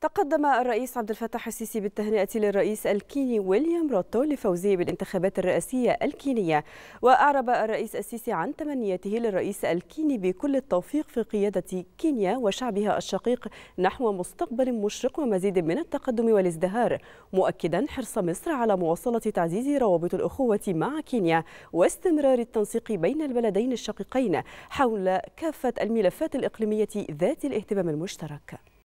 تقدم الرئيس عبد الفتاح السيسي بالتهنئة للرئيس الكيني ويليام روتو لفوزه بالانتخابات الرئاسية الكينية وأعرب الرئيس السيسي عن تمنياته للرئيس الكيني بكل التوفيق في قيادة كينيا وشعبها الشقيق نحو مستقبل مشرق ومزيد من التقدم والازدهار مؤكدا حرص مصر على مواصلة تعزيز روابط الأخوة مع كينيا واستمرار التنسيق بين البلدين الشقيقين حول كافة الملفات الإقليمية ذات الاهتمام المشترك